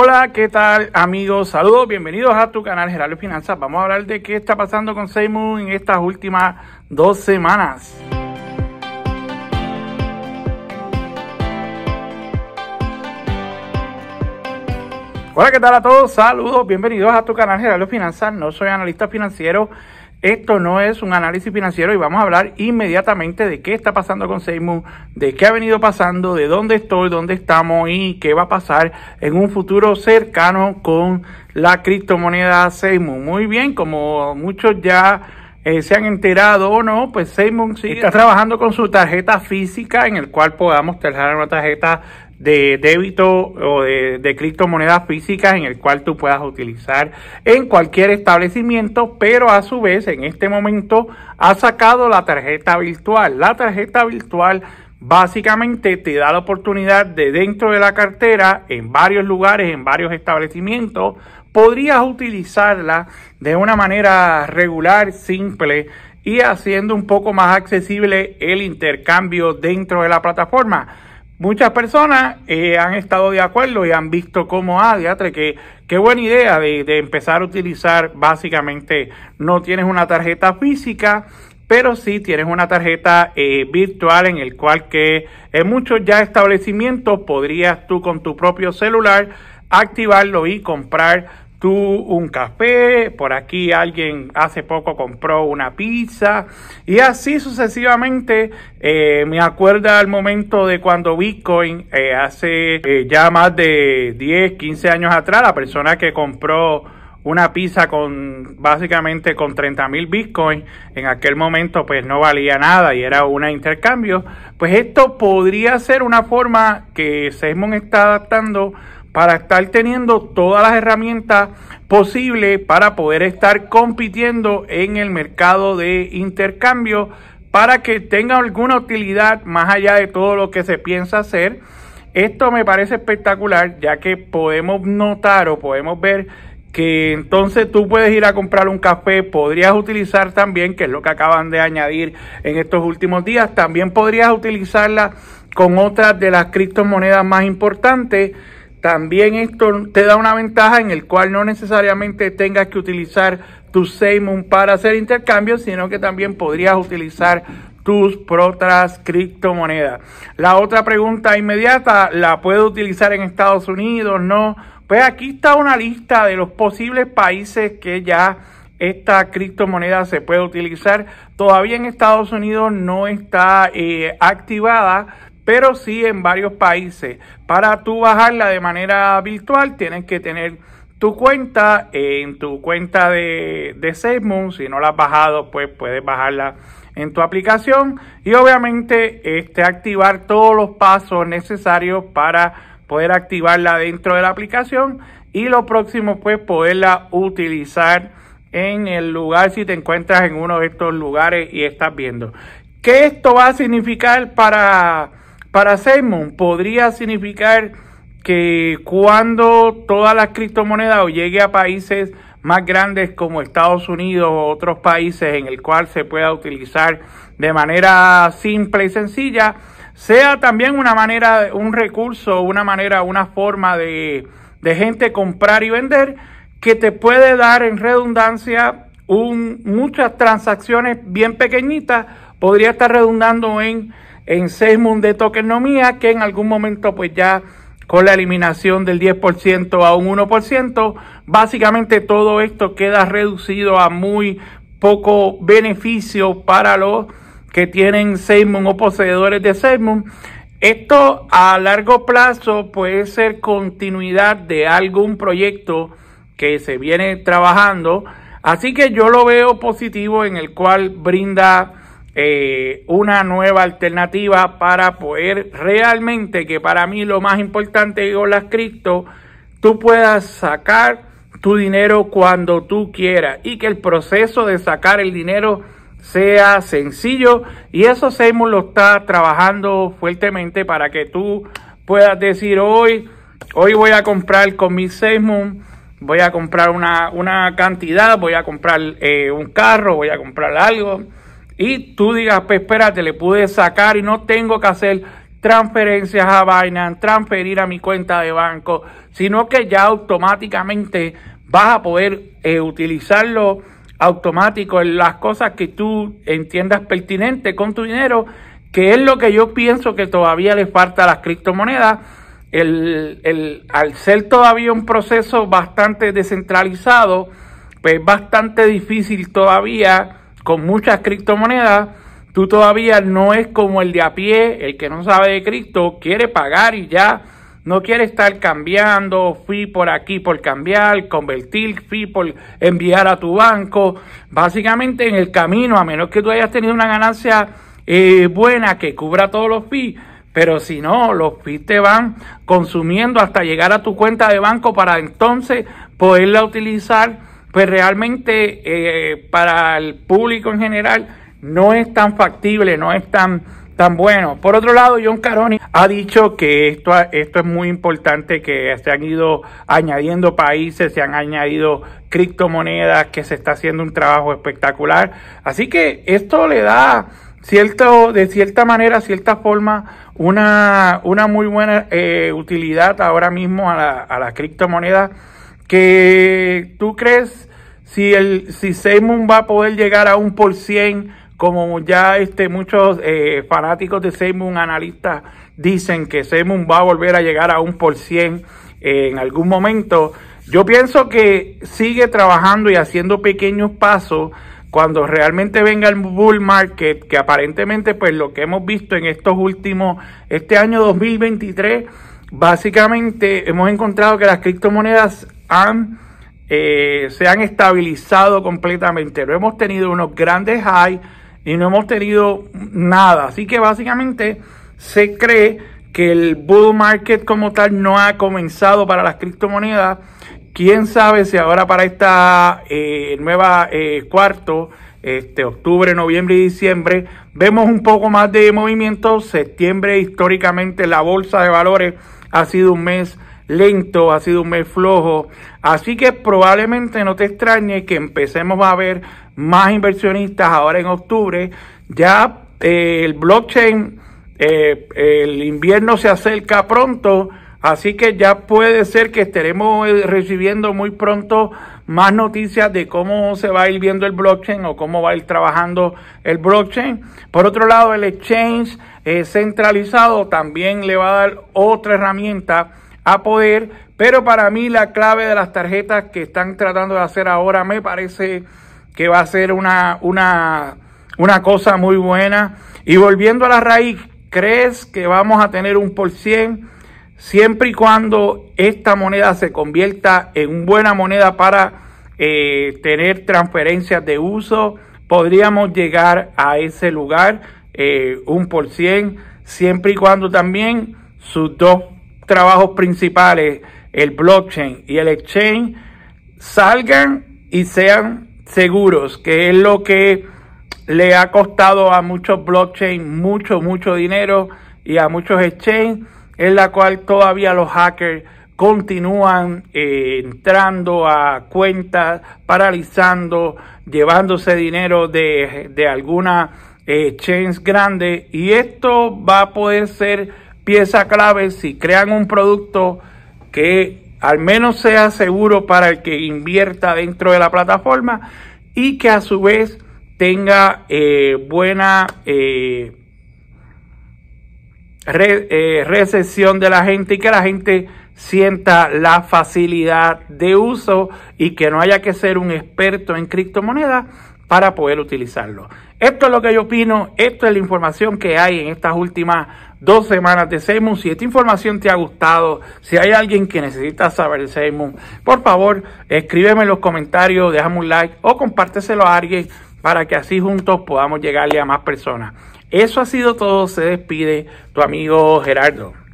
Hola, ¿qué tal amigos? Saludos, bienvenidos a tu canal Gerardo Finanzas. Vamos a hablar de qué está pasando con Seymour en estas últimas dos semanas. Hola, ¿qué tal a todos? Saludos, bienvenidos a tu canal Gerardo Finanzas. No soy analista financiero, esto no es un análisis financiero y vamos a hablar inmediatamente de qué está pasando con Seymour, de qué ha venido pasando, de dónde estoy, dónde estamos y qué va a pasar en un futuro cercano con la criptomoneda Seymour. Muy bien, como muchos ya eh, se han enterado o no, pues Seymour sí está trabajando con su tarjeta física en el cual podamos tener una tarjeta de débito o de, criptomonedas físicas en el cual tú puedas utilizar en cualquier establecimiento, pero a su vez en este momento ha sacado la tarjeta virtual. La tarjeta virtual básicamente te da la oportunidad de dentro de la cartera, en varios lugares, en varios establecimientos, podrías utilizarla de una manera regular, simple y haciendo un poco más accesible el intercambio dentro de la plataforma. Muchas personas eh, han estado de acuerdo y han visto cómo ah, que qué buena idea de, empezar a utilizar básicamente, no tienes una tarjeta física, pero sí tienes una tarjeta eh, virtual en el cual que en muchos ya establecimientos podrías tú con tu propio celular activarlo y comprar tú un café, por aquí alguien hace poco compró una pizza y así sucesivamente. Eh, me acuerda al momento de cuando Bitcoin eh, hace eh, ya más de 10, 15 años atrás, la persona que compró una pizza con básicamente con 30 mil bitcoins en aquel momento pues no valía nada y era un intercambio pues esto podría ser una forma que Sesmon está adaptando para estar teniendo todas las herramientas posibles para poder estar compitiendo en el mercado de intercambio para que tenga alguna utilidad más allá de todo lo que se piensa hacer. Esto me parece espectacular ya que podemos notar o podemos ver que entonces tú puedes ir a comprar un café, podrías utilizar también, que es lo que acaban de añadir en estos últimos días, también podrías utilizarla con otras de las criptomonedas más importantes también esto te da una ventaja en el cual no necesariamente tengas que utilizar tu Seymour para hacer intercambios, sino que también podrías utilizar tus otras criptomonedas. La otra pregunta inmediata, ¿la puedo utilizar en Estados Unidos? No. Pues aquí está una lista de los posibles países que ya esta criptomoneda se puede utilizar. Todavía en Estados Unidos no está eh, activada pero sí en varios países. Para tú bajarla de manera virtual tienes que tener tu cuenta en tu cuenta de, de Si no la has bajado, pues puedes bajarla en tu aplicación y obviamente este, activar todos los pasos necesarios para poder activarla dentro de la aplicación y lo próximo pues poderla utilizar en el lugar si te encuentras en uno de estos lugares y estás viendo. ¿Qué esto va a significar para para Simon podría significar que cuando todas las criptomonedas llegue a países más grandes como Estados Unidos o otros países en el cual se pueda utilizar de manera simple y sencilla, sea también una manera, un recurso, una manera, una forma de, de gente comprar y vender que te puede dar en redundancia un, muchas transacciones bien pequeñitas, podría estar redundando en en Sesmund de tokenomía que en algún momento pues ya con la eliminación del 10% a un 1%, básicamente todo esto queda reducido a muy poco beneficio para los que tienen Sesmund o poseedores de Sesmund. Esto a largo plazo puede ser continuidad de algún proyecto que se viene trabajando. Así que yo lo veo positivo en el cual brinda eh, una nueva alternativa para poder realmente, que para mí lo más importante digo, las cripto, tú puedas sacar tu dinero cuando tú quieras y que el proceso de sacar el dinero sea sencillo y eso Seymour lo está trabajando fuertemente para que tú puedas decir hoy, hoy voy a comprar con mi Seymour, voy a comprar una, una cantidad, voy a comprar eh, un carro, voy a comprar algo y tú digas, pues espérate, le pude sacar y no tengo que hacer transferencias a Binance, transferir a mi cuenta de banco, sino que ya automáticamente vas a poder eh, utilizarlo automático en las cosas que tú entiendas pertinente con tu dinero, que es lo que yo pienso que todavía le falta a las criptomonedas. el, al ser todavía un proceso bastante descentralizado, pues bastante difícil todavía con muchas criptomonedas, tú todavía no es como el de a pie, el que no sabe de cripto, quiere pagar y ya. No quiere estar cambiando, fui por aquí por cambiar, convertir, fee por enviar a tu banco. Básicamente en el camino, a menos que tú hayas tenido una ganancia eh, buena que cubra todos los fees, pero si no, los fees te van consumiendo hasta llegar a tu cuenta de banco para entonces poderla utilizar pues realmente eh, para el público en general no es tan factible, no es tan, tan bueno. Por otro lado, John Caroni ha dicho que esto, esto es muy importante, que se han ido añadiendo países, se han añadido criptomonedas, que se está haciendo un trabajo espectacular. Así que esto le da cierto, de cierta manera, cierta forma, una, una muy buena eh, utilidad ahora mismo a la, a la criptomoneda que tú crees si el si Seymour va a poder llegar a un por cien como ya este, muchos eh, fanáticos de Seymour, analistas, dicen que Seymour va a volver a llegar a un por cien eh, en algún momento. Yo pienso que sigue trabajando y haciendo pequeños pasos cuando realmente venga el bull market, que aparentemente pues lo que hemos visto en estos últimos, este año 2023, básicamente hemos encontrado que las criptomonedas eh, se han estabilizado completamente. No hemos tenido unos grandes highs y no hemos tenido nada. Así que básicamente se cree que el bull market como tal no ha comenzado para las criptomonedas. Quién sabe si ahora para esta eh, nueva eh, cuarto, este octubre, noviembre y diciembre, vemos un poco más de movimiento. Septiembre históricamente la bolsa de valores ha sido un mes lento, ha sido un mes flojo. Así que probablemente no te extrañe que empecemos a ver más inversionistas ahora en octubre. Ya eh, el blockchain, eh, el invierno se acerca pronto. Así que ya puede ser que estaremos eh, recibiendo muy pronto más noticias de cómo se va a ir viendo el blockchain o cómo va a ir trabajando el blockchain. Por otro lado, el exchange centralizado también le va a dar otra herramienta a poder, pero para mí la clave de las tarjetas que están tratando de hacer ahora me parece que va a ser una, una, una cosa muy buena. Y volviendo a la raíz, ¿crees que vamos a tener un por cien? Siempre y cuando esta moneda se convierta en una buena moneda para eh, tener transferencias de uso, podríamos llegar a ese lugar, eh, un por cien, siempre y cuando también sus dos trabajos principales, el blockchain y el exchange, salgan y sean seguros, que es lo que le ha costado a muchos blockchain mucho, mucho dinero y a muchos exchange, en la cual todavía los hackers continúan eh, entrando a cuentas, paralizando, llevándose dinero de, de alguna eh, exchange grande y esto va a poder ser pieza clave si crean un producto que al menos sea seguro para el que invierta dentro de la plataforma y que a su vez tenga eh, buena eh, eh, recepción de la gente y que la gente sienta la facilidad de uso y que no haya que ser un experto en criptomonedas para poder utilizarlo. Esto es lo que yo opino, esto es la información que hay en estas últimas dos semanas de Seymour. Si esta información te ha gustado, si hay alguien que necesita saber de Seymour, por favor, escríbeme en los comentarios, déjame un like o compárteselo a alguien para que así juntos podamos llegarle a más personas. Eso ha sido todo, se despide tu amigo Gerardo.